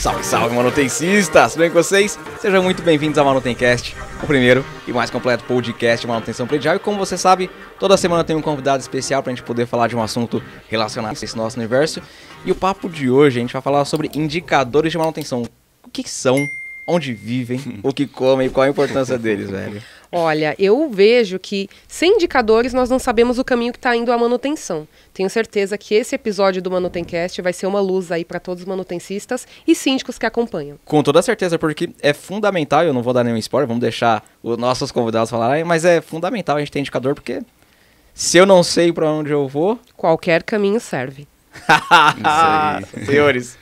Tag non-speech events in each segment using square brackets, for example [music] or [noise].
Salve, salve, manutencistas! Tudo bem com vocês? Sejam muito bem-vindos ao Manutencast, o primeiro e mais completo podcast de manutenção predial. E como você sabe, toda semana tem um convidado especial para a gente poder falar de um assunto relacionado a esse nosso universo. E o papo de hoje a gente vai falar sobre indicadores de manutenção. O que são, onde vivem, [laughs] o que comem, qual a importância deles, velho. Olha, eu vejo que sem indicadores nós não sabemos o caminho que está indo a manutenção. Tenho certeza que esse episódio do Manutencast vai ser uma luz aí para todos os manutencistas e síndicos que acompanham. Com toda certeza, porque é fundamental, eu não vou dar nenhum spoiler, vamos deixar os nossos convidados falarem, mas é fundamental a gente ter indicador porque se eu não sei para onde eu vou, qualquer caminho serve. [laughs] Senhores,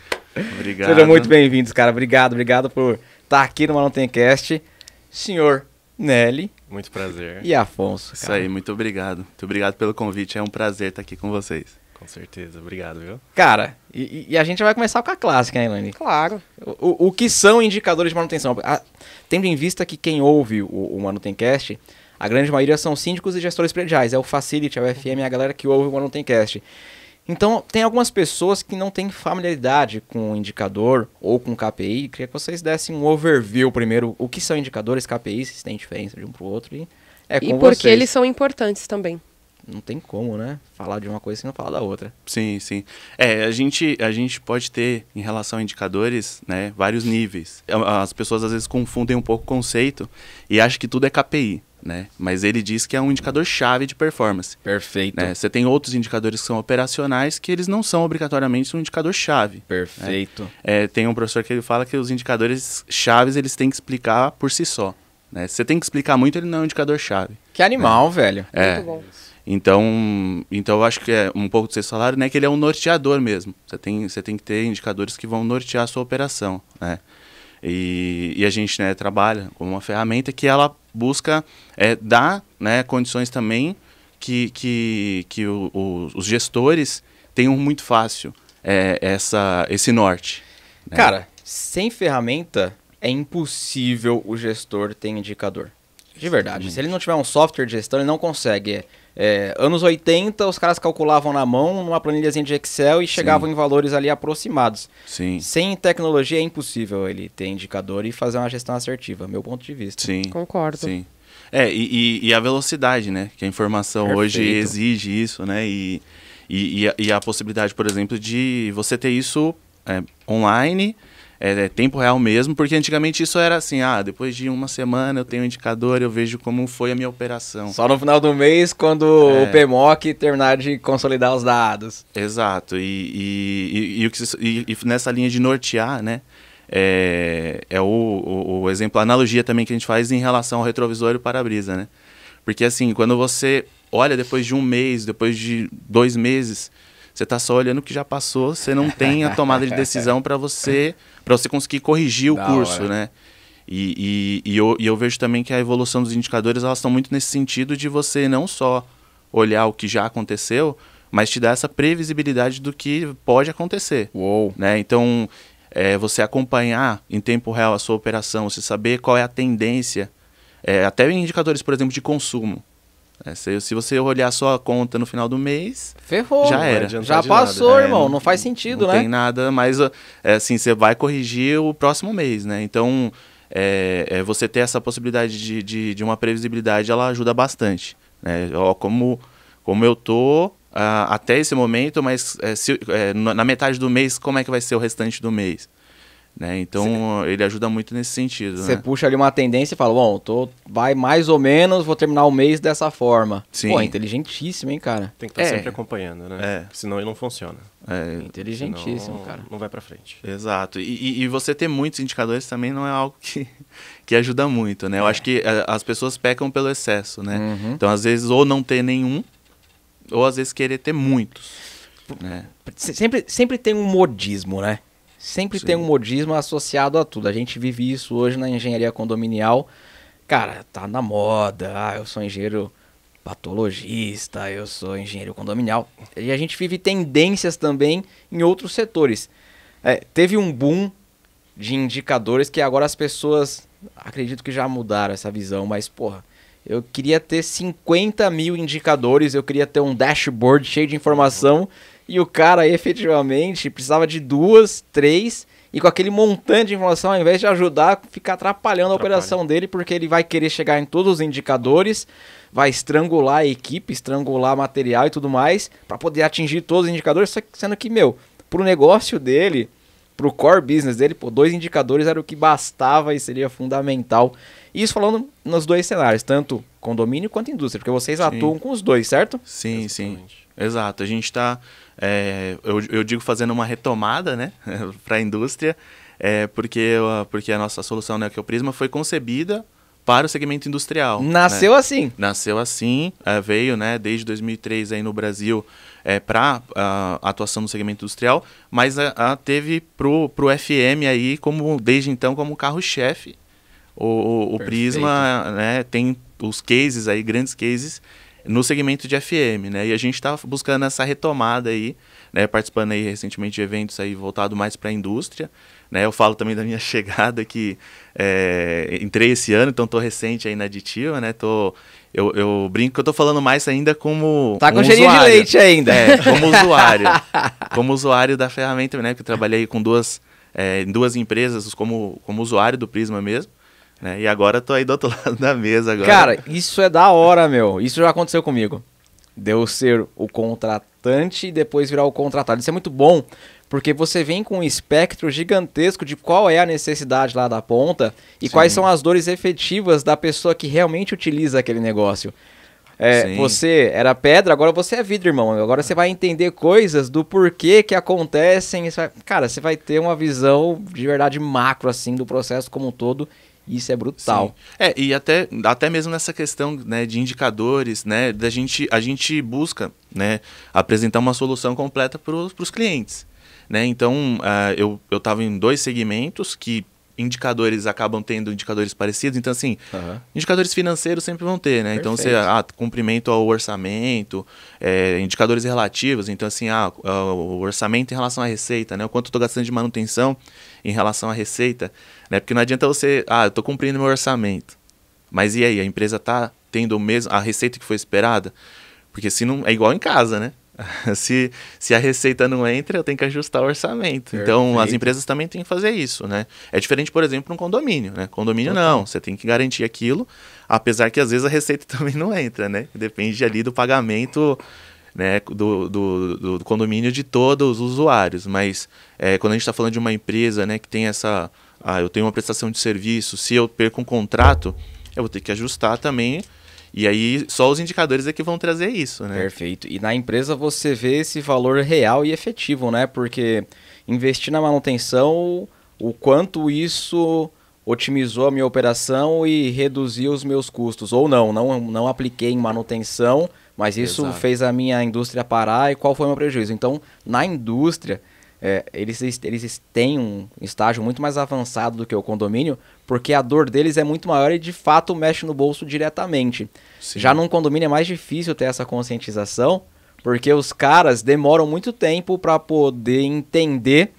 obrigado. Sejam muito bem-vindos, cara. Obrigado, obrigado por estar tá aqui no Manutencast. Senhor Nelly. Muito prazer. E Afonso. Cara. Isso aí, muito obrigado. Muito obrigado pelo convite. É um prazer estar aqui com vocês. Com certeza, obrigado, viu? Cara, e, e a gente vai começar com a clássica, né, Lani? Claro. O, o, que são indicadores de manutenção? A, tendo em vista que quem ouve o, o Manutencast, a grande maioria são síndicos e gestores prediais. É o Facility, a é UFM, é a galera que ouve o Manutencast. Então, tem algumas pessoas que não têm familiaridade com o indicador ou com KPI. Queria que vocês dessem um overview primeiro, o que são indicadores, KPIs, se tem diferença de um para o outro. E, é e porque vocês. eles são importantes também não tem como, né? Falar de uma coisa sem não falar da outra. Sim, sim. É, a gente, a gente pode ter, em relação a indicadores, né, vários níveis. É, as pessoas às vezes confundem um pouco o conceito e acham que tudo é KPI né? Mas ele diz que é um indicador chave de performance. Perfeito. Né? Você tem outros indicadores que são operacionais que eles não são obrigatoriamente um indicador chave. Né? Perfeito. Né? É, tem um professor que ele fala que os indicadores chaves eles têm que explicar por si só. Né? Você tem que explicar muito, ele não é um indicador chave. Que animal, né? velho. É. Muito bom. Então, então eu acho que é um pouco do seu salário, né? Que ele é um norteador mesmo. Você tem, você tem que ter indicadores que vão nortear a sua operação, né? E, e a gente né, trabalha com uma ferramenta que ela busca é, dar né, condições também que, que, que o, o, os gestores tenham muito fácil é, essa, esse norte. Né? Cara, sem ferramenta é impossível o gestor ter indicador. De verdade. Exatamente. Se ele não tiver um software de gestão, ele não consegue é, é, anos 80, os caras calculavam na mão, numa planilhazinha de Excel e chegavam Sim. em valores ali aproximados. Sim. Sem tecnologia é impossível ele ter indicador e fazer uma gestão assertiva, meu ponto de vista. Sim. Concordo. Sim. É, e, e, e a velocidade, né? Que a informação Perfeito. hoje exige isso, né? E, e, e a, e, a, possibilidade, por exemplo, de você ter isso é, online é, é, tempo real mesmo, porque antigamente isso era assim, ah, depois de uma semana eu tenho um indicador, eu vejo como foi a minha operação. Só no final do mês, quando é... o PMOC terminar de consolidar os dados. Exato, e, e, e, e nessa linha de nortear, né, é, é o, o, o, exemplo, a analogia também que a gente faz em relação ao retrovisor e o para-brisa, né? Porque assim, quando você olha depois de um mês, depois de dois meses, você está só olhando o que já passou, você não tem a tomada de decisão para você para você conseguir corrigir o da curso, hora. né? E, e, e, eu, e eu vejo também que a evolução dos indicadores elas estão muito nesse sentido de você não só olhar o que já aconteceu, mas te dar essa previsibilidade do que pode acontecer. Uou. Né? Então, é, você acompanhar em tempo real a sua operação, você saber qual é a tendência, é, até em indicadores, por exemplo, de consumo. É, se, se, você olhar sua conta no final do mês, ferrou. Já era. Já passou, nada. É, irmão. É, não faz sentido, não né? Não tem nada, mas uh, é assim, você vai corrigir o próximo mês, né? Então, é, é, você ter essa possibilidade de, de, de, uma previsibilidade, ela ajuda bastante. Né? Ó, como, como eu tô ah, até esse momento, mas se, na metade do mês, como é que vai ser o restante do mês? Né? Então Cê... ele ajuda muito nesse sentido. Você né? puxa ali uma tendência e fala: Bom, tô, vai mais ou menos, vou terminar o mês dessa forma. Sim. Pô, é inteligentíssimo, hein, cara? Tem que estar tá é. sempre acompanhando, né? É. Senão ele não funciona. É. é inteligentíssimo, Senão, cara. Não vai para frente. Exato. E, e, você ter muitos indicadores também não é algo que, [laughs] que ajuda muito, né? Eu é. acho que eh, as pessoas pecam pelo excesso, né? Uhum. Então, às vezes, ou não ter nenhum, ou às vezes querer ter muitos. Né? Sempre, sempre tem um modismo, né? Sempre Sim. tem um modismo associado a tudo. A gente vive isso hoje na engenharia condominial. Cara, tá na moda. Ah, eu sou engenheiro patologista, eu sou engenheiro condominial. E a gente vive tendências também em outros setores. É, teve um boom de indicadores que agora as pessoas acredito que já mudaram essa visão, mas porra, eu queria ter 50 mil indicadores, eu queria ter um dashboard cheio de informação. Uhum e o cara efetivamente precisava de duas, três, e com aquele montante de informação, ao invés de ajudar, fica atrapalhando Atrapalha. a operação dele, porque ele vai querer chegar em todos os indicadores, vai estrangular a equipe, estrangular material e tudo mais, para poder atingir todos os indicadores, sendo que, meu, pro negócio dele, pro core business dele, pô, dois indicadores era o que bastava e seria fundamental. Isso falando nos dois cenários, tanto condomínio quanto indústria, porque vocês sim. atuam com os dois, certo? Sim, Exatamente. sim. Exato. A gente está, é, eu, eu, digo, fazendo uma retomada né, [laughs] para a indústria, é, porque, porque a nossa solução prisma foi concebida para o segmento industrial. Nasceu né? assim. Nasceu assim, é, veio né, desde 2003 aí no Brasil é, para atuação no segmento industrial, mas a, a teve para o FM aí como desde então como carro-chefe. O, o, o Prisma né, tem os cases aí, grandes cases no segmento de FM, né? E a gente está buscando essa retomada aí, né? Participando aí recentemente de eventos aí voltado mais para a indústria, né? Eu falo também da minha [laughs] chegada que é, entrei esse ano, então tô recente aí na aditiva, né? Tô eu, eu, brinco que eu tô falando mais ainda como. Tá com um cheirinho de leite ainda. É, como [laughs] usuário. como usuário da ferramenta, né? Que eu trabalhei com duas, é, duas empresas como, como usuário do Prisma mesmo. Né? E agora eu tô aí do outro [laughs] lado da mesa agora. Cara, isso é da hora, meu. Isso já aconteceu comigo. Deu ser o contratante e depois virar o contratado. Isso é muito bom, porque você vem com um espectro gigantesco de qual é a necessidade lá da ponta e Sim. quais são as dores efetivas da pessoa que realmente utiliza aquele negócio. É, você era pedra, agora você é vidro, irmão. Agora você vai entender coisas do porquê que acontecem. Você vai... cara, você vai ter uma visão de verdade macro, assim, do processo como um todo isso é brutal. Sim. É, e até, até mesmo nessa questão né, de indicadores, né, da gente, a gente busca né, apresentar uma solução completa para os clientes. Né? Então, uh, eu estava em dois segmentos que indicadores acabam tendo indicadores parecidos. Então, assim, uhum. indicadores financeiros sempre vão ter, né? Perfeito. Então, você, ah, cumprimento ao orçamento, é, indicadores relativos. Então, assim, ah, o orçamento em relação à receita, né? O quanto eu estou gastando de manutenção em relação à receita, né? Porque não adianta você, ah, eu estou cumprindo meu orçamento. Mas e aí, a empresa está tendo o mesmo, a receita que foi esperada? Porque se não, é igual em casa, né? [laughs] se, se a receita não entra, eu tenho que ajustar o orçamento. Perfeito. Então, as empresas também têm que fazer isso, né? É diferente, por exemplo, um condomínio, né? Condomínio Total. não, você tem que garantir aquilo, apesar que às vezes a receita [laughs] também não entra, né? Depende ali do pagamento né, do, do, do condomínio de todos os usuários. Mas é, quando a gente está falando de uma empresa né, que tem essa... Ah, eu tenho uma prestação de serviço, se eu perco um contrato, eu vou ter que ajustar também e aí só os indicadores é que vão trazer isso, né? Perfeito. E na empresa você vê esse valor real e efetivo, né? Porque investir na manutenção, o quanto isso otimizou a minha operação e reduziu os meus custos. Ou não, não, não apliquei em manutenção, mas isso Exato. fez a minha indústria parar e qual foi o meu prejuízo. Então, na indústria, é, eles, eles têm um estágio muito mais avançado do que o condomínio, porque a dor deles é muito maior e de fato mexe no bolso diretamente. Sim. Já num condomínio é mais difícil ter essa conscientização, porque os caras demoram muito tempo para poder entender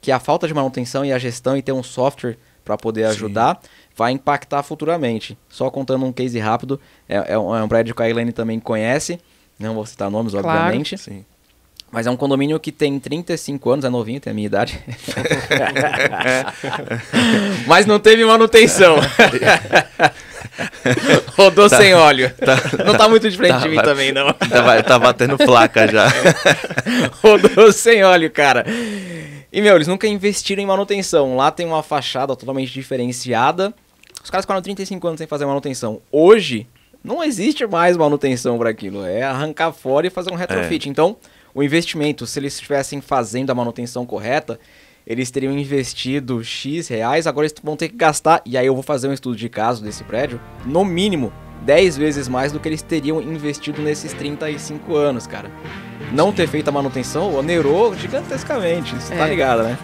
que a falta de manutenção e a gestão e ter um software para poder ajudar Sim. vai impactar futuramente. Só contando um case rápido, é, é um, é prédio que a Helene também conhece, não vou citar nomes, claro. obviamente. Sim. Mas é um condomínio que tem 35 anos, é novinho, tem a minha idade. [laughs] Mas não teve manutenção. [laughs] Rodou tá, sem óleo. Tá, não tá muito de frente tá, de mim vai, também, não. Tá, tá, batendo placa já. [laughs] Rodou sem óleo, cara. E, meu, eles nunca investiram em manutenção. Lá tem uma fachada totalmente diferenciada. Os caras ficaram 35 anos sem fazer manutenção. Hoje, não existe mais manutenção para aquilo. É arrancar fora e fazer um retrofit. É. Então, o investimento, se eles estivessem fazendo a manutenção correta, eles teriam investido X reais, agora eles vão ter que gastar, e aí eu vou fazer um estudo de caso desse prédio, no mínimo 10 vezes mais do que eles teriam investido nesses 35 anos, cara. Não ter feito a manutenção onerou gigantescamente, você tá é. tá ligado, né?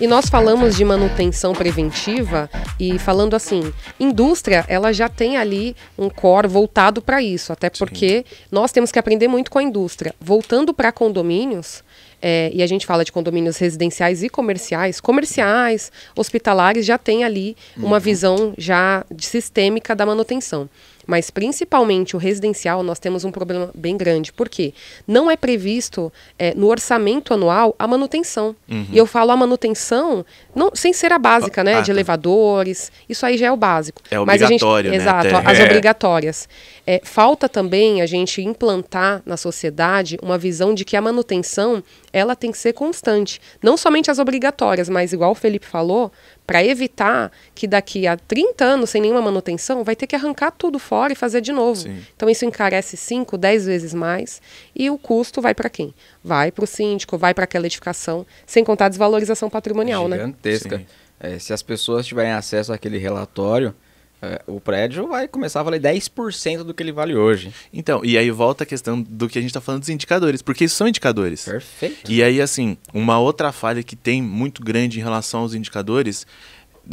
E nós falamos de manutenção preventiva e falando assim, indústria, ela já tem ali um core voltado para isso, até porque Sim. nós temos que aprender muito com a indústria. Voltando para condomínios, é, e a gente fala de condomínios residenciais e comerciais. Comerciais, hospitalares já tem ali uhum. uma visão já sistêmica da manutenção mas principalmente o residencial, nós temos um problema bem grande. Por quê? Não é previsto é, no orçamento anual a manutenção. Uhum. E eu falo a manutenção não, sem ser a básica, né? Ah, de tá. elevadores, isso aí já é o básico. É obrigatório, gente, né? Exato, Até. as é. obrigatórias. É, falta também a gente implantar na sociedade uma visão de que a manutenção ela tem que ser constante. Não somente as obrigatórias, mas igual o Felipe falou, para evitar que daqui a 30 anos, sem nenhuma manutenção, vai ter que arrancar tudo fora e fazer de novo. Sim. Então isso encarece 5, 10 vezes mais e o custo vai para quem? Vai para o síndico, vai para aquela edificação, sem contar a desvalorização patrimonial. Gigantesca. né? Gigantesca. É, se as pessoas tiverem acesso àquele relatório, é, o prédio vai começar a valer 10% do que ele vale hoje. Então, e aí volta a questão do que a gente está falando dos indicadores, porque isso são indicadores. Perfeito. E aí, assim, uma outra falha que tem muito grande em relação aos indicadores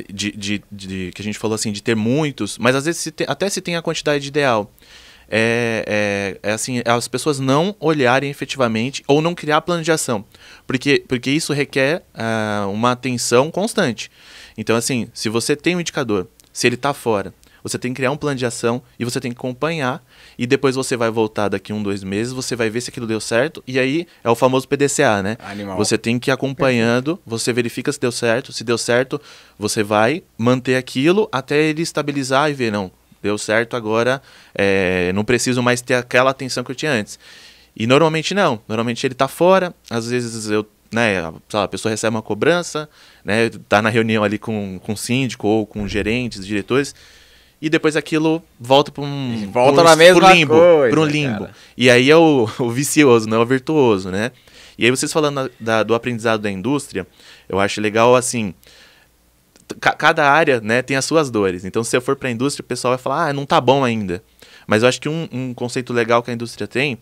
de, de, de, que a gente falou assim, de ter muitos, mas às vezes se tem, até se tem a quantidade ideal. É, é, é, assim, as pessoas não olharem efetivamente ou não criar plano de ação. Porque, porque isso requer uh, uma atenção constante. Então, assim, se você tem um indicador, se ele está fora. Você tem que criar um plano de ação e você tem que acompanhar. E depois você vai voltar daqui um, dois meses, você vai ver se aquilo deu certo. E aí é o famoso PDCA, né? Animal. Você tem que ir acompanhando, você verifica se deu certo. Se deu certo, você vai manter aquilo até ele estabilizar e ver, não, deu certo agora, é, não preciso mais ter aquela atenção que eu tinha antes. E normalmente não. Normalmente ele está fora, às vezes eu né, a pessoa recebe uma cobrança, né, tá na reunião ali com, com o síndico ou com gerentes, diretores, e depois aquilo volta para um volta um, na mesma limbo, para um limbo. Cara. E aí é o, o vicioso, não é o virtuoso, né? E aí vocês falando da, do aprendizado da indústria, eu acho legal assim, cada área, né, tem as suas dores. Então se eu for para a indústria, o pessoal vai falar: "Ah, não tá bom ainda". Mas eu acho que um, um conceito legal que a indústria tem,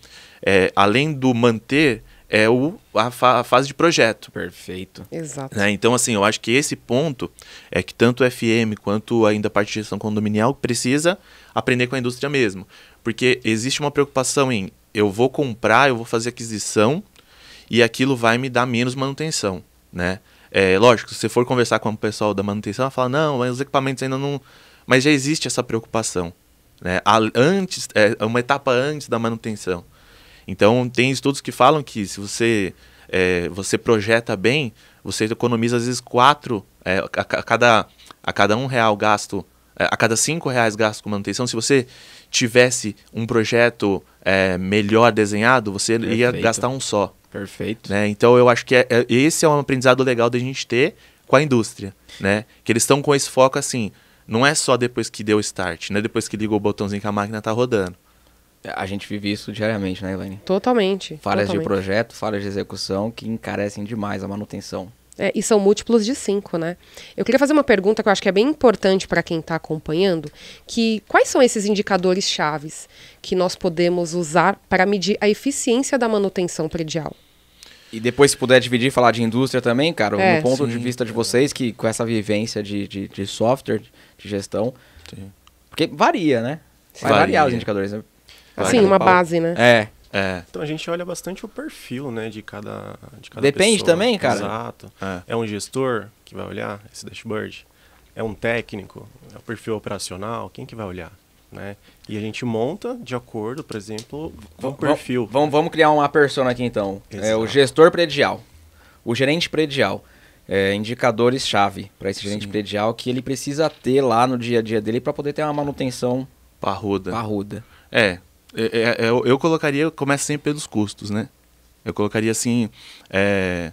é, além do manter é o, a, fa a fase de projeto. Perfeito. Exato. Né? Então, assim, eu acho que esse ponto é que tanto o FM quanto ainda a parte de gestão condominial precisa aprender com a indústria mesmo. Porque existe uma preocupação em eu vou comprar, eu vou fazer aquisição e aquilo vai me dar menos manutenção, né? É, lógico, se você for conversar com o pessoal da manutenção, ela fala, não, mas os equipamentos ainda não... Mas já existe essa preocupação, né? Antes, é uma etapa antes da manutenção. Então, tem estudos que falam que se você, é, você projeta bem, você economiza às vezes quatro, é, a, a, cada, a cada um real gasto, é, a cada cinco reais gasto com manutenção, se você tivesse um projeto é, melhor desenhado, você Perfeito. ia gastar um só. Perfeito. Né? Então, eu acho que é, é esse é um aprendizado legal da gente ter com a indústria, né? Que eles estão com esse foco assim, não é só depois que deu o start, né? Depois que ligou o botãozinho que a máquina está rodando. A gente vive isso diariamente, né, Elaine? Totalmente. Falhas totalmente. de projeto, falhas de execução que encarecem demais a manutenção. É, e são múltiplos de cinco, né? Eu queria fazer uma pergunta que eu acho que é bem importante para quem está acompanhando, que quais são esses indicadores chaves que nós podemos usar para medir a eficiência da manutenção predial? E depois, se puder dividir, falar de indústria também, cara, é, no ponto sim, de vista de vocês, que com essa vivência de, de, de software, de gestão, sim. porque varia, né? Vai varia. variar os indicadores. Né? Sim, uma base, né? É. É. Então a gente olha bastante o perfil, né, de cada, de cada Depende pessoa. também, cara. Exato. É. é. um gestor que vai olhar esse dashboard? É um técnico? É o perfil operacional? Quem que vai olhar? Né? E a gente monta de acordo, por exemplo, com o perfil. Vamos, vamos criar uma persona aqui então. Exato. É o gestor predial, o gerente predial. É, indicadores-chave para esse gerente Sim. predial que ele precisa ter lá no dia a dia dele para poder ter uma manutenção parruda. parruda. É, é, é, é, eu, eu colocaria, começa sempre pelos custos, né? Eu colocaria assim é,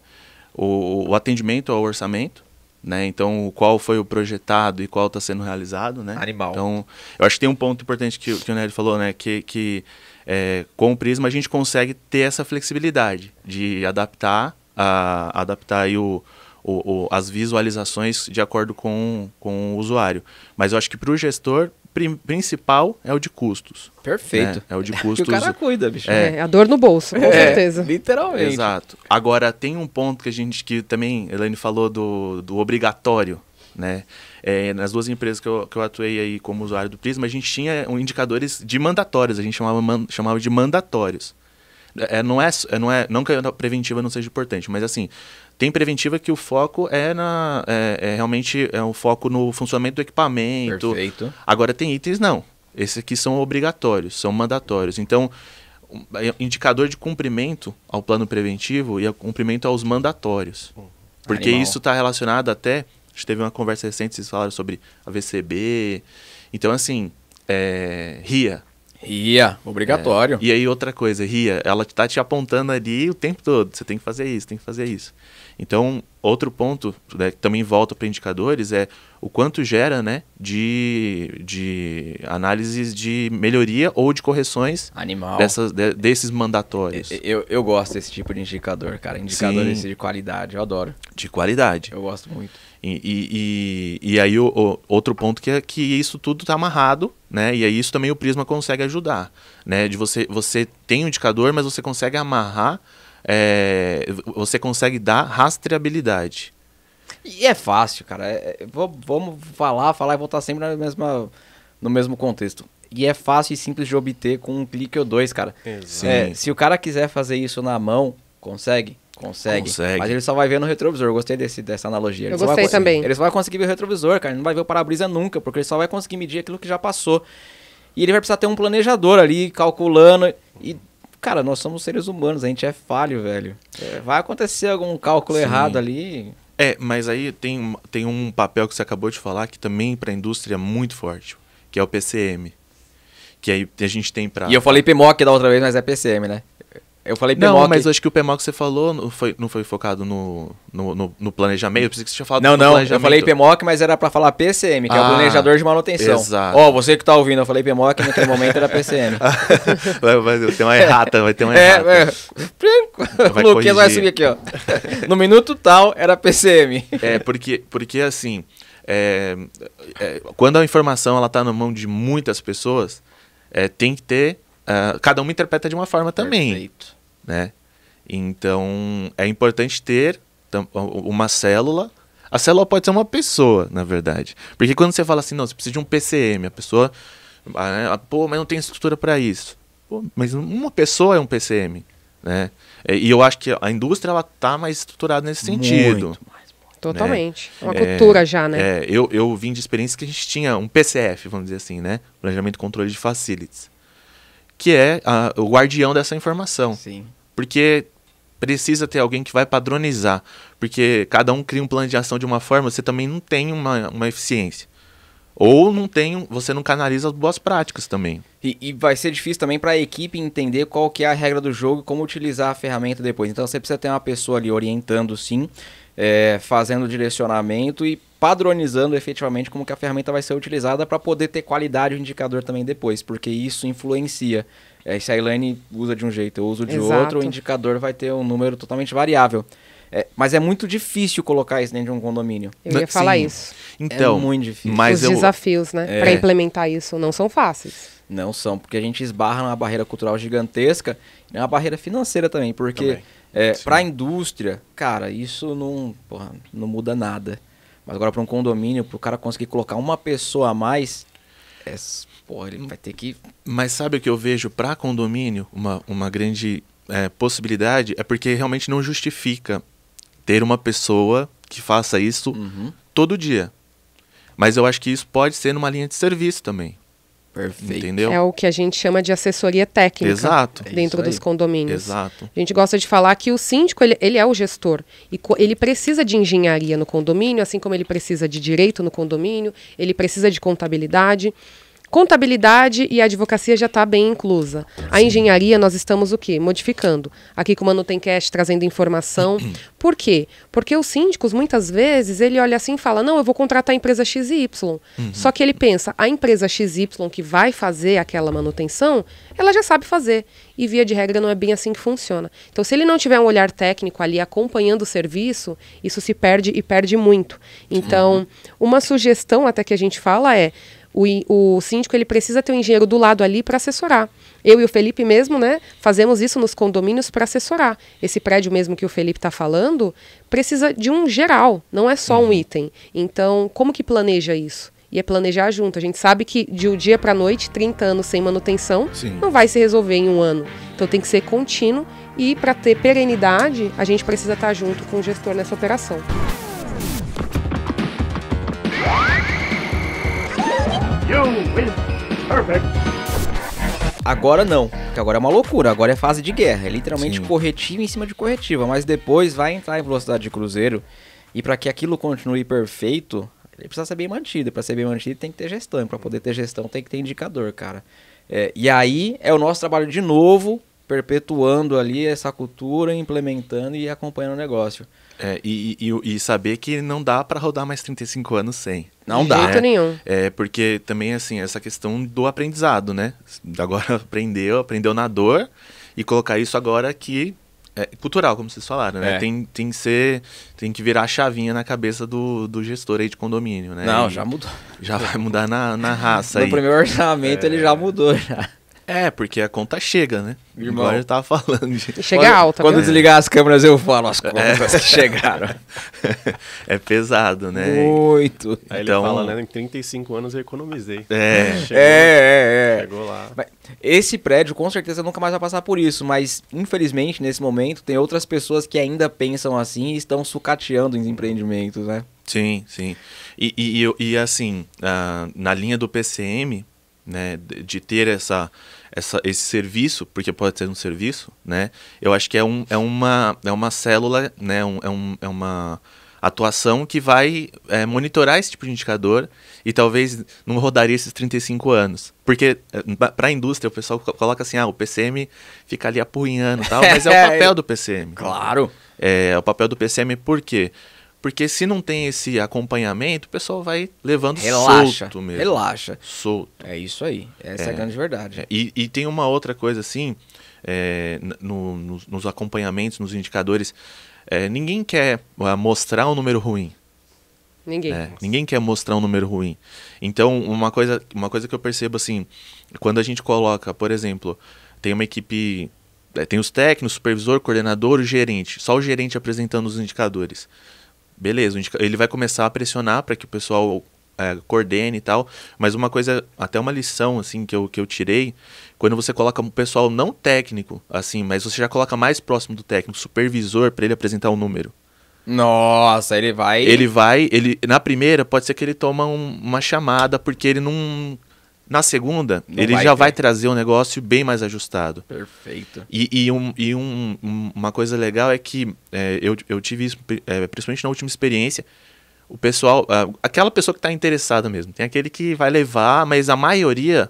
o, o, atendimento ao orçamento, né? Então, qual foi o projetado e qual está sendo realizado, né? Animal. Então, eu acho que tem um ponto importante que, que o Nery falou, né? Que, que é, com o Prisma a gente consegue ter essa flexibilidade de adaptar, a, adaptar aí o, o, o, as visualizações de acordo com, com o usuário. Mas eu acho que para o gestor principal é o de custos. Perfeito. Né? É o de custos. [laughs] que o cara cuida, bicho. É, é a dor no bolso, com é, certeza. Literalmente. Exato. Agora, tem um ponto que a gente que também, Elaine falou do, do obrigatório, né? É, nas duas empresas que eu, que eu atuei aí como usuário do Prisma, a gente tinha um, indicadores de mandatórios, a gente chamava, man, chamava de mandatórios. É, não, é, é não é, não que a preventiva não seja importante, mas assim, tem preventiva que o foco é na é, é realmente é um foco no funcionamento do equipamento. Perfeito. Agora tem itens não. Esses aqui são obrigatórios, são mandatórios. Então, indicador de cumprimento ao plano preventivo e a cumprimento aos mandatórios. Porque Animal. isso está relacionado até. A gente teve uma conversa recente, vocês falaram sobre a VCB. Então, assim, é, RIA, Ria, obrigatório. É. E aí outra coisa, ria, ela tá te apontando ali o tempo todo, você tem que fazer isso, tem que fazer isso. Então, outro ponto, né, que também volta para indicadores é o quanto gera né, de, de análises de melhoria ou de correções Animal. Dessas, de, desses mandatórios. Eu, eu gosto desse tipo de indicador, cara. Indicador de qualidade, eu adoro. De qualidade. Eu gosto muito. E, e, e aí o, o, outro ponto que é que isso tudo está amarrado, né? E aí isso também o Prisma consegue ajudar, né? De você, você tem um indicador, mas você consegue amarrar, é, você consegue dar rastreabilidade. E é fácil, cara. É, é vamos falar, falar e voltar sempre na mesma, no mesmo contexto. E é fácil e simples de obter com um clique ou dois, cara. É, se o cara quiser fazer isso na mão, consegue? Consegue. Consegue. Mas ele só vai ver no retrovisor. Eu gostei desse, dessa analogia. Ele Eu gostei vai, também. Ele só vai conseguir ver o retrovisor, cara. Ele não vai ver o para-brisa nunca, porque ele só vai conseguir medir aquilo que já passou. E ele vai precisar ter um planejador ali, calculando. E, cara, nós somos seres humanos, a gente é falho, velho. É, vai acontecer algum cálculo Sim. errado ali. É, mas aí tem, tem um papel que você acabou de falar que também para a indústria é muito forte, que é o PCM. Que aí a gente tem para. E eu falei PMOC da outra vez, mas é PCM, né? Eu falei Pemoc. Não, mas acho que o Pemoc que você falou não foi, não foi focado no, no, no, no planejamento. Eu pensei que você tinha falado Não, não. Eu falei Pemoc mas era para falar PCM, que ah, é o ah, planejador de manutenção. Exato. Ó, oh, você que tá ouvindo, eu falei Pemoc naquele momento era PCM. [laughs] vai ter uma errata, vai ter uma é, errata. É, é. O Luquinhas vai subir aqui, ó. No minuto tal, era PCM. É, porque, porque assim, é, é, quando a informação ela tá na mão de muitas pessoas, é, tem que ter ah, cada um interpreta de uma forma também. Perfeito. Né? Então, é importante ter uma célula. A célula pode ser uma pessoa, na verdade. Porque quando você fala assim, não, você precisa de um PCM, a pessoa. Ah, né, ah, pô, mas não tem estrutura para isso. Pô, mas uma pessoa é um PCM. Né? É, e eu acho que a indústria ela tá mais estruturada nesse sentido. Muito mais, né? Totalmente. Né? Uma é, cultura já, né? É, eu, eu vim de experiência que a gente tinha um PCF, vamos dizer assim, né? Planejamento e Controle de Facilities que é a, o guardião dessa informação. Sim. Porque precisa ter alguém que vai padronizar. Porque cada um cria um plano de ação de uma forma, você também não tem uma, uma eficiência. Ou não tem, você não canaliza as boas práticas também. E, e vai ser difícil também para a equipe entender qual que é a regra do jogo e como utilizar a ferramenta depois. Então você precisa ter uma pessoa ali orientando sim, é, fazendo direcionamento e padronizando efetivamente como que a ferramenta vai ser utilizada para poder ter qualidade o indicador também depois, porque isso influencia. É, se a Elaine usa de um jeito, eu uso de Exato. outro, o indicador vai ter um número totalmente variável. É, mas é muito difícil colocar isso dentro de um condomínio. Eu ia falar Sim. isso. Então, é muito difícil. Mas Os eu... desafios, né, é. para implementar isso não são fáceis. Não são, porque a gente esbarra numa barreira cultural gigantesca e numa barreira financeira também, porque é, para a indústria, cara, isso não, porra, não muda nada. Mas agora para um condomínio, para o cara conseguir colocar uma pessoa a mais, é, ele vai ter que. Mas sabe o que eu vejo para condomínio? Uma, uma grande é, possibilidade é porque realmente não justifica ter uma pessoa que faça isso uhum. todo dia. Mas eu acho que isso pode ser numa linha de serviço também. Perfeito. Entendeu? É o que a gente chama de assessoria técnica Exato. É dentro é dos condomínios. Exato. A gente gosta de falar que o síndico ele, ele é o gestor e ele precisa de engenharia no condomínio, assim como ele precisa de direito no condomínio, ele precisa de contabilidade. Contabilidade e advocacia já está bem inclusa. A engenharia nós estamos o quê? Modificando. Aqui com o Manutencast, trazendo informação. [clears throat] Por quê? Porque os síndicos, muitas vezes, ele olha assim e fala, não, eu vou contratar a empresa XY. Uhum. Só que ele pensa, a empresa XY que vai fazer aquela manutenção, ela já sabe fazer. E via de regra não é bem assim que funciona. Então se ele não tiver um olhar técnico ali acompanhando o serviço, isso se perde e perde muito. Então, uhum. uma sugestão até que a gente fala é o, o síndico ele precisa ter o um engenheiro do lado ali para assessorar. Eu e o Felipe mesmo, né, fazemos isso nos condomínios para assessorar. Esse prédio mesmo que o Felipe está falando precisa de um geral, não é só um uhum. item. Então, como que planeja isso? e é planejar junto. A gente sabe que de um dia para noite, 30 anos sem manutenção, Sim. não vai se resolver em um ano. Então tem que ser contínuo e para ter perenidade, a gente precisa estar tá junto com o gestor nessa operação. Agora não, porque agora é uma loucura, agora é fase de guerra, é literalmente Sim. corretiva em cima de corretiva, mas depois vai entrar em velocidade de cruzeiro e para que aquilo continue perfeito, ele precisa ser bem mantido, para ser bem mantido tem que ter gestão, para poder ter gestão tem que ter indicador, cara. É, e aí é o nosso trabalho de novo, perpetuando ali essa cultura, implementando e acompanhando o negócio. É, e, e, e, saber que não dá para rodar mais 35 anos sem. Não dá. De jeito nenhum. É, porque também, assim, essa questão do aprendizado, né? Agora [laughs] aprendeu, aprendeu na dor e colocar isso agora que É, cultural, como vocês falaram, né? É. Tem, tem, que ser, tem que virar a chavinha na cabeça do, do gestor aí de condomínio, né? Não, e já mudou. Já vai mudar na, na raça. no aí. primeiro orçamento é. ele já mudou, já. É, porque a conta chega, né? Irmão. Igual a gente tava falando. De... Chega quando, alta. Quando desligar as câmeras, eu falo as é. contas é. que chegaram. [laughs] é pesado, né? Muito. Aí então... ele fala, né? Em 35 anos eu economizei. É. Chegou, é, é, é. Chegou lá. Esse prédio, com certeza, nunca mais vai passar por isso. Mas, infelizmente, nesse momento, tem outras pessoas que ainda pensam assim e estão sucateando em empreendimentos, né? Sim, sim. E, e, e, e assim, uh, na linha do PCM, né, de ter essa essa, esse serviço, porque pode ser um serviço, né? Eu acho que é, um, é, uma, é uma célula, né? Um, é, um, é uma atuação que vai é, monitorar esse tipo de indicador e talvez não rodaria esses 35 anos. Porque eh, para a indústria o pessoal coloca assim, ah, o PCM fica ali apurrinhando e tal, mas é o [laughs] é, papel do PCM. claro! É, é o papel do PCM por quê? Porque porque se não tem esse acompanhamento, o pessoal vai levando relaxa, solto mesmo. Relaxa. Solto. É isso aí. Essa é, é a grande verdade. É. E, e, tem uma outra coisa assim, é, no, nos acompanhamentos, nos indicadores. É, ninguém quer ah, mostrar um número ruim. Ninguém. É, ninguém quer mostrar um número ruim. Então, uma coisa, uma coisa que eu percebo assim, quando a gente coloca, por exemplo, tem uma equipe. É, tem os técnicos, supervisor, coordenador, o gerente. Só o gerente apresentando os indicadores beleza, ele vai começar a pressionar para que o pessoal é, coordene e tal. Mas uma coisa, até uma lição assim que eu, que eu tirei, quando você coloca um pessoal não técnico, assim, mas você já coloca mais próximo do técnico, supervisor, para ele apresentar o um número. Nossa, ele vai. Ele vai, ele na primeira pode ser que ele toma um, uma chamada porque ele não na segunda, Não ele vai já ter. vai trazer um negócio bem mais ajustado. Perfeito. E, e, um, e um, uma coisa legal é que é, eu, eu tive isso, é, principalmente na última experiência, o pessoal, aquela pessoa que está interessada mesmo, tem aquele que vai levar, mas a maioria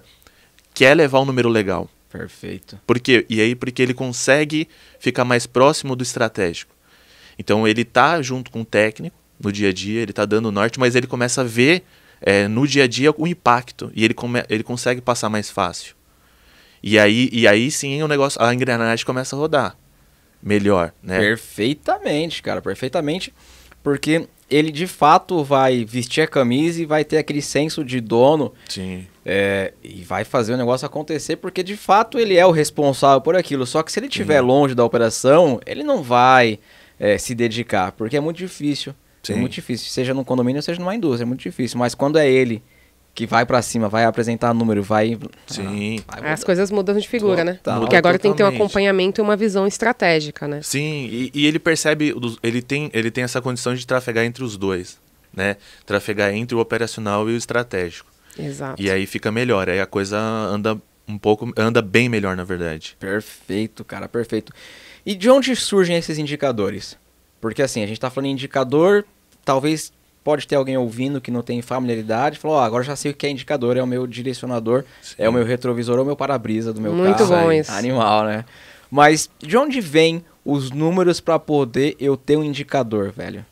quer levar um número legal. Perfeito. Porque, e aí, porque ele consegue ficar mais próximo do estratégico. Então, ele tá junto com o técnico no dia a dia, ele tá dando o norte, mas ele começa a ver é, no dia a dia o impacto e ele, come, ele consegue passar mais fácil. E aí, e aí sim o negócio, a engrenagem começa a rodar melhor, né? Perfeitamente, cara, perfeitamente, porque ele de fato vai vestir a camisa e vai ter aquele senso de dono. Sim. É, e vai fazer o negócio acontecer, porque de fato ele é o responsável por aquilo. Só que se ele estiver uhum. longe da operação, ele não vai é, se dedicar, porque é muito difícil. Sim. É muito difícil, seja num condomínio, seja numa indústria, é muito difícil. Mas quando é ele que vai para cima, vai apresentar número, vai. Sim. Ah, vai é, As coisas mudam de figura, né? Total. né? Porque agora Totalmente. tem que ter um acompanhamento e uma visão estratégica, né? Sim, e, e, ele percebe, ele tem, ele tem essa condição de trafegar entre os dois, né? Trafegar entre o operacional e o estratégico. Exato. E aí fica melhor, aí a coisa anda um pouco, anda bem melhor, na verdade. Perfeito, cara, perfeito. E de onde surgem esses indicadores? Porque assim, a gente está falando em indicador, talvez pode ter alguém ouvindo que não tem familiaridade, falou, oh, agora já sei o que é indicador, é o meu direcionador, Sim. é o meu retrovisor, é o meu para-brisa do meu Muito carro. Muito bom isso. Animal, né? Mas de onde vem os números para poder eu ter um indicador, velho?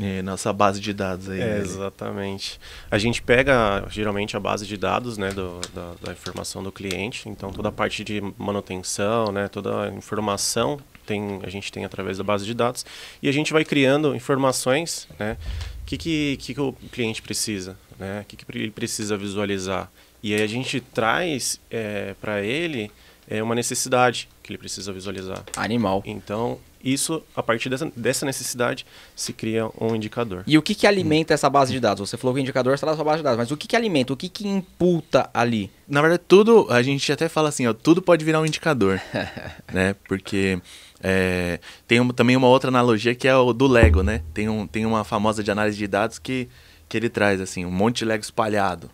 É, nossa base de dados aí. É, né? exatamente. A gente pega geralmente a base de dados né, do, da, da, informação do cliente, então toda a parte de manutenção, né, toda a informação tem, a gente tem através da base de dados, e a gente vai criando informações, né? O que, que, que, que o cliente precisa, né? O que, que ele precisa visualizar. E aí a gente traz é, para ele é, uma necessidade que ele precisa visualizar. Animal. Então, isso, a partir dessa, dessa necessidade, se cria um indicador. E o que, que alimenta hum. essa base de dados? Você falou que o indicador está na sua base de dados, mas o que, que alimenta? O que, que imputa ali? Na verdade, tudo, a gente até fala assim, ó, tudo pode virar um indicador. [laughs] né? Porque é, tem também uma outra analogia que é o do Lego, né? Tem, um, tem uma famosa de análise de dados que, que ele traz, assim, um monte de Lego espalhado.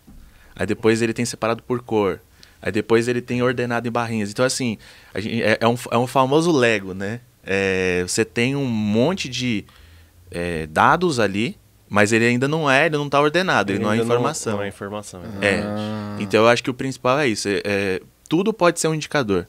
Aí depois ele tem separado por cor. Aí depois ele tem ordenado em barrinhas. Então, assim, gente, é, é, um, é um famoso Lego, né? É, você tem um monte de é, dados ali, mas ele ainda não é, ele não está ordenado, ele, ele não é informação. Não, não é informação. É. é. Então eu acho que o principal é isso. É, é, tudo pode ser um indicador.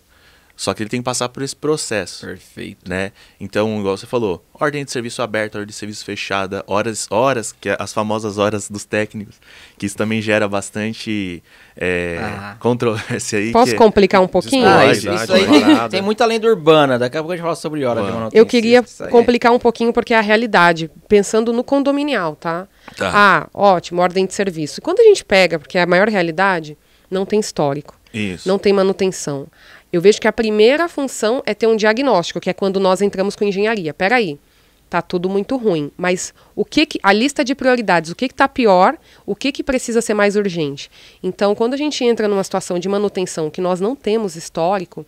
Só que ele tem que passar por esse processo. Perfeito. Né? Então, igual você falou, ordem de serviço aberta, ordem de serviço fechada, horas, horas, que é as famosas horas dos técnicos, que isso também gera bastante é, ah. controvérsia aí. Posso é complicar é... um pouquinho? Ah, isso, isso aí tem muita lenda urbana, daqui a pouco a gente fala sobre hora de manutenção. Eu queria complicar um pouquinho porque é a realidade, pensando no condominial, tá? tá? Ah, ótimo, ordem de serviço. Quando a gente pega, porque é a maior realidade, não tem histórico. Isso. Não tem manutenção. Eu vejo que a primeira função é ter um diagnóstico, que é quando nós entramos com engenharia. Peraí, tá tudo muito ruim, mas o que, que a lista de prioridades, o que está pior, o que, que precisa ser mais urgente. Então, quando a gente entra numa situação de manutenção que nós não temos histórico,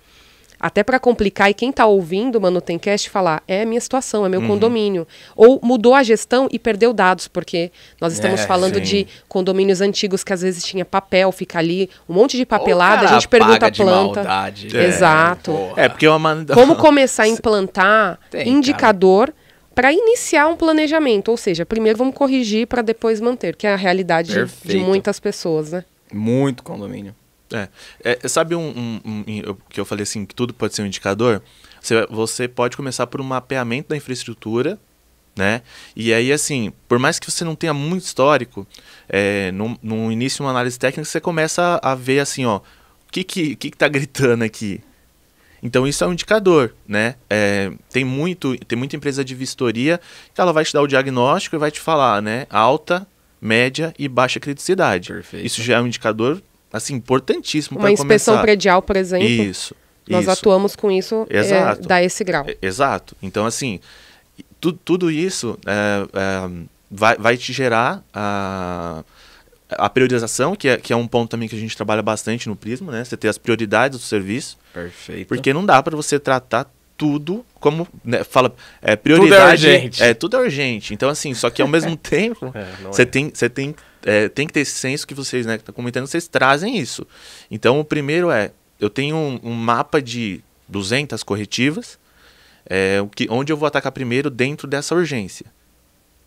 até para complicar, e quem está ouvindo o Manutencast falar, é minha situação, é meu uhum. condomínio. Ou mudou a gestão e perdeu dados, porque nós estamos é, falando sim. de condomínios antigos que às vezes tinha papel, fica ali, um monte de papelada, a gente pergunta a planta. De maldade. Né? Exato. É, é porque é uma man... Como [laughs] começar a implantar Tem, indicador. para iniciar um planejamento, ou seja, primeiro vamos corrigir para depois manter, que é a realidade de, de muitas pessoas, né? Muito condomínio. É. é sabe um, um, um, que eu falei assim, que tudo pode ser um indicador? Você, você pode começar por um mapeamento da infraestrutura, né? E aí, assim, por mais que você não tenha muito histórico, é, no, no início uma análise técnica, você começa a, a ver assim, ó, o que que, que que tá gritando aqui? Então isso é um indicador, né? É, tem, muito, tem muita empresa de vistoria que ela vai te dar o diagnóstico e vai te falar, né? Alta, média e baixa criticidade. Perfeito. Isso já é um indicador assim, importantíssimo Uma inspeção começar. predial, por exemplo. Isso. Nós isso. atuamos com isso, é, exato. É, dá esse grau. Exato. Então, assim, tu, tudo isso é, é, vai, vai te gerar a, a priorização, que é, que é um ponto também que a gente trabalha bastante no Prisma, né? Você ter as prioridades do serviço. Perfeito. Porque não dá para você tratar tudo como né, fala é prioridade tudo é urgente é tudo é urgente então assim só que ao mesmo [laughs] tempo é, você é, tem você tem que é, tem que ter esse senso que vocês, né, que estão comentando, vocês trazem isso. Então, o primeiro é, eu tenho um, um mapa de 200 corretivas, é, o que, onde eu vou atacar primeiro dentro dessa urgência.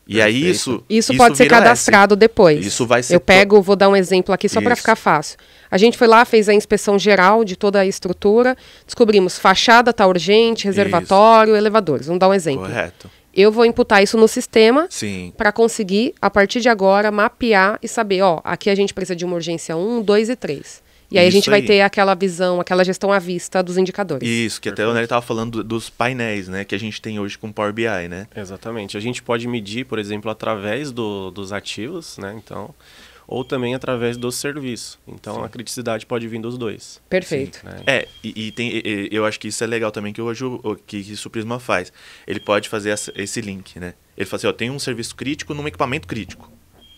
E aí isso. Isso, isso pode ser cadastrado S. depois. Isso vai ser. Eu pego, vou dar um exemplo aqui só para ficar fácil. A gente foi lá, fez a inspeção geral de toda a estrutura, descobrimos fachada está urgente, reservatório, isso. elevadores. Vamos dar um exemplo. Correto eu vou imputar isso no sistema para conseguir, a partir de agora, mapear e saber, ó, aqui a gente precisa de uma urgência 1, 2 e 3. E aí isso a gente vai ter aquela visão, aquela gestão à vista dos indicadores. Isso, que Perfeito. até o Nery estava falando dos painéis, né? Que a gente tem hoje com Power BI, né? Exatamente. A gente pode medir, por exemplo, através do, dos ativos, né? Então, ou também através do serviço. Então Sim. a criticidade pode vir dos dois. Perfeito. Sim, né? É, e, e tem, e, eu acho que isso é legal também que hoje o que, que o Prisma faz. Ele pode fazer essa, esse link, né? Ele fala assim, ó, tem um serviço crítico num equipamento crítico.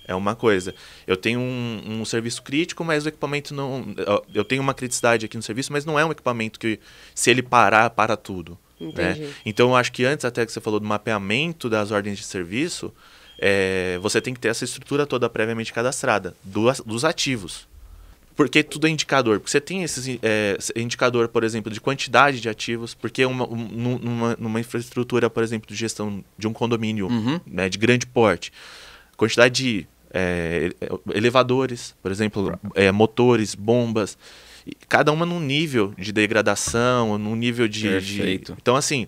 É uma coisa. Eu tenho um, um, serviço crítico, mas o equipamento não. Eu tenho uma criticidade aqui no serviço, mas não é um equipamento que, se ele parar, para tudo. Né? Entendi. Né? Então, eu acho que antes, até que você falou do mapeamento das ordens de serviço, é, você tem que ter essa estrutura toda previamente cadastrada do, dos ativos. Porque tudo é indicador. Porque você tem esse é, é, indicador, por exemplo, de quantidade de ativos, porque uma, um, numa, numa, infraestrutura, por exemplo, de gestão de um condomínio uhum. né, de grande porte, quantidade de é, é elevadores, por exemplo, é, motores, bombas, cada uma num nível de degradação, num nível de. Perfeito. De... Então, assim,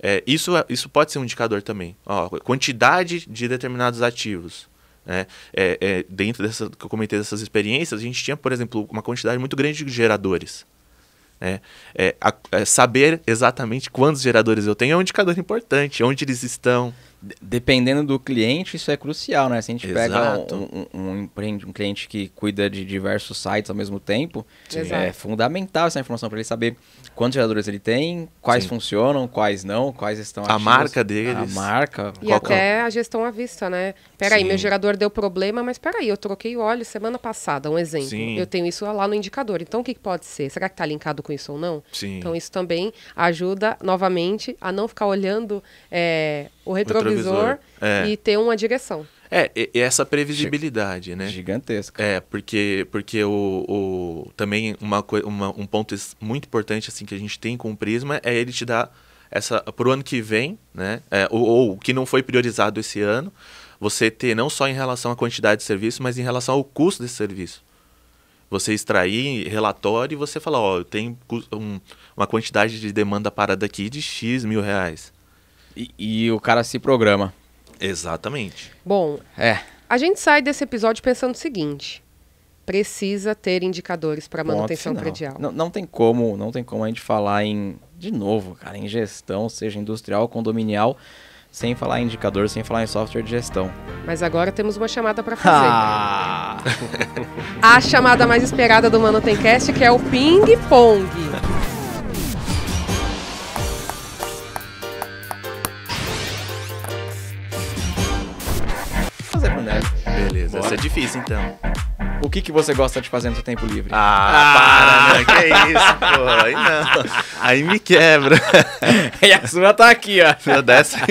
é, isso, é, isso pode ser um indicador também. Ó, quantidade de determinados ativos. Né? É, é, dentro dessa, que eu comentei dessas experiências, a gente tinha, por exemplo, uma quantidade muito grande de geradores. Né? É, a, é, saber exatamente quantos geradores eu tenho é um indicador importante, onde eles estão, dependendo do cliente, isso é crucial, né? Se a gente Exato. pega um, um, um, um, cliente que cuida de diversos sites ao mesmo tempo, Sim. é fundamental essa informação para ele saber quantos geradores ele tem, quais Sim. funcionam, quais não, quais estão ativos, A marca deles. A marca. E é até a gestão à vista, né? Peraí, meu gerador deu problema, mas peraí, eu troquei o óleo semana passada, um exemplo. Eu tenho isso lá no indicador. Então, o que, pode ser? Será que está linkado com isso ou não? Então, isso também ajuda, novamente, a não ficar olhando é, o retrovisor é. e ter uma direção. É, e, e essa previsibilidade, né? Gigantesca. É, porque, porque o, o também uma, uma, um ponto muito importante assim que a gente tem com o Prisma é ele te dar essa pro ano que vem, né? É, ou o que não foi priorizado esse ano, você ter não só em relação à quantidade de serviço, mas em relação ao custo desse serviço. Você extrair relatório e você falar, ó, eu tenho um, uma quantidade de demanda parada aqui de X mil reais. E, o cara se programa. Exatamente. Bom, é. a gente sai desse episódio pensando o seguinte: precisa ter indicadores para manutenção predial. Não, não tem como, não tem como a gente falar em de novo, cara, em gestão, seja industrial, condominial, sem falar em indicador, sem falar em software de gestão. Mas agora temos uma chamada para fazer. Ah! a chamada mais esperada do Manutencast, que é o ping pong. Nossa, é difícil então. O que, que você gosta de fazer no seu tempo livre? Ah, ah para, né? [laughs] que isso, pô. Aí não. Aí me quebra. [laughs] e a sua tá aqui, ó. Meu décimo.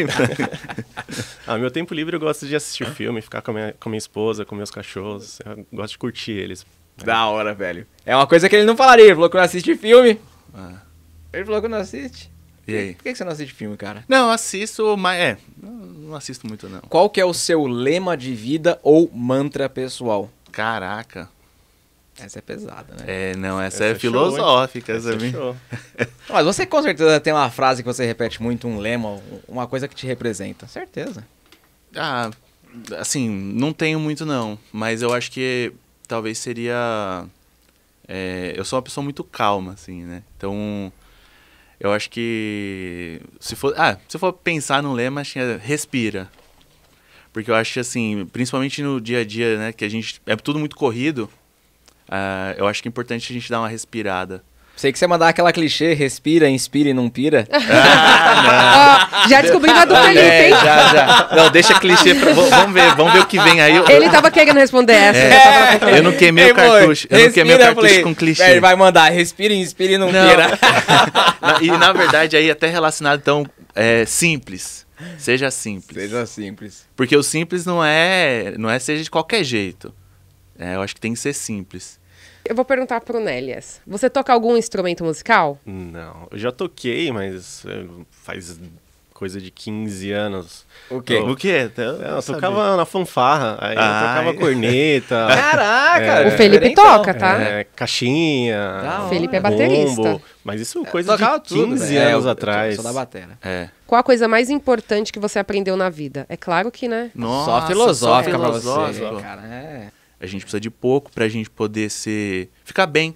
ah, meu tempo livre eu gosto de assistir filme, ficar com a minha, com minha esposa, com meus cachorros. Eu gosto de curtir eles. Da hora, velho. É uma coisa que ele não falaria. Ele falou que não assiste filme. Ah. Ele falou que não assiste. E aí? Por que você não assiste filme, cara? Não, assisto, mas é, não assisto muito não. Qual que é o seu lema de vida ou mantra pessoal? Caraca. Essa é pesada, né? É, não, essa, essa é, é filosófica, essa é sabe? [laughs] Mas você com certeza tem uma frase que você repete muito, um lema, uma coisa que te representa. Certeza. Ah, assim, não tenho muito não, mas eu acho que talvez seria... É, eu sou uma pessoa muito calma, assim, né? Então, eu acho que. Se for, ah, se for pensar no lema, tinha respira. Porque eu acho que, assim, principalmente no dia a dia, né, que a gente. É tudo muito corrido. Uh, eu acho que é importante a gente dar uma respirada. Sei que você mandar aquela clichê, respira, inspira e não pira. [laughs] Ah, não. já descobri uma do é, Felipe, é, hein? Já, já. Não, deixa clichê. Pra... vamos ver, vamos ver o que vem aí. Ele tava querendo responder é. essa. É. Eu, eu não queimei Ei, o cartucho. eu não queimei o cartucho falei, com clichê. Ele vai mandar, respira, inspira e não, não. pira. [laughs] e na verdade aí até relacionado então é, simples. Seja simples. Seja simples. Porque o simples não é, não é seja de qualquer jeito. É, eu acho que tem que ser simples. Eu vou perguntar pro Nélias. Você toca algum instrumento musical? Não. Eu já toquei, mas eh, faz coisa de 15 anos. O quê? Eu, o quê? Eu, eu tocava na fanfarra, aí ah, tocava é. corneta. [laughs] Caraca! É, o Felipe toca, tá? É, caixinha. o Felipe é baterista. Bombo, mas isso é coisa é, de 15 tudo, né? anos é, eu, atrás. só da batera. É. Qual a coisa mais importante que você aprendeu na vida? É claro que, né? Nossa, só filosófica, filosófica pra você. Cara, é. A gente precisa de pouco para a gente poder ser, ficar bem,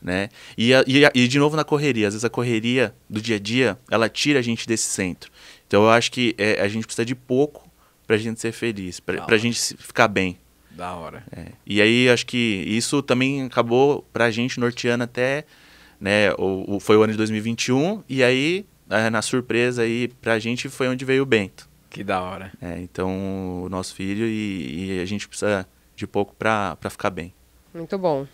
né? E, e, e, de novo na correria, às vezes a correria do dia a dia, ela tira a gente desse centro. Então eu acho que é, a gente precisa de pouco para a gente ser feliz, para a gente ficar bem. Da hora. É. E aí acho que isso também acabou para a gente norteando até, né? O, o, foi o ano de 2021 e aí é, na surpresa aí para a gente foi onde veio o Bento. Que da hora. É, então o nosso filho e, e a gente precisa de pouco para ficar bem. Muito bom.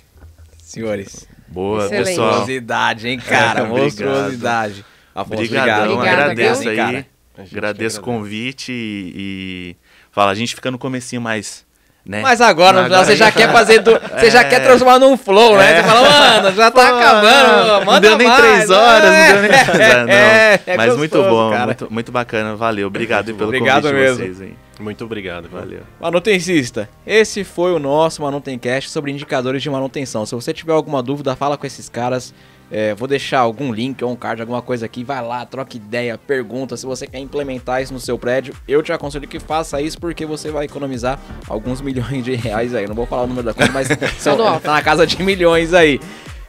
Senhores. Boa, Excelente. pessoal. Monstruosidade, hein, cara? [laughs] Monstruosidade. obrigado. Agradeço aí. agradeço o convite e, e, fala, a gente fica no comecinho mais né? Mas agora, agora [laughs] você já quer fazer. Do, você já quer transformar num flow, né? É. Você fala, mano, já tá Pô, acabando. manda não deu nem mais, três horas, é, não deu nem [laughs] é, três horas. Não. É, é Mas gostoso, muito bom, muito, muito, bacana. Valeu, obrigado pelo obrigado convite mesmo. de vocês aí. Muito obrigado, valeu. Manutencista, esse foi o nosso Manutencast sobre indicadores de manutenção. Se você tiver alguma dúvida, fala com esses caras. É, vou deixar algum link ou um card, alguma coisa aqui. Vai lá, troca ideia, pergunta. Se você quer implementar isso no seu prédio, eu te aconselho que faça isso porque você vai economizar alguns [laughs] milhões de reais aí. Não vou falar o número da conta, mas [laughs] são, tá na casa de milhões aí.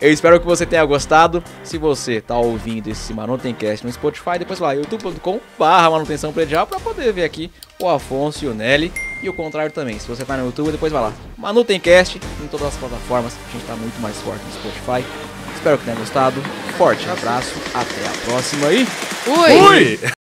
Eu espero que você tenha gostado. Se você tá ouvindo esse Manutencast no Spotify, depois lá youtube.com/barra manutenção predial para poder ver aqui o Afonso e o Nelly. E o contrário também, se você vai tá no YouTube, depois vai lá. Manu tem cast em todas as plataformas, a gente tá muito mais forte no Spotify. Espero que tenha gostado. Forte abraço, até a próxima e. Fui! Fui!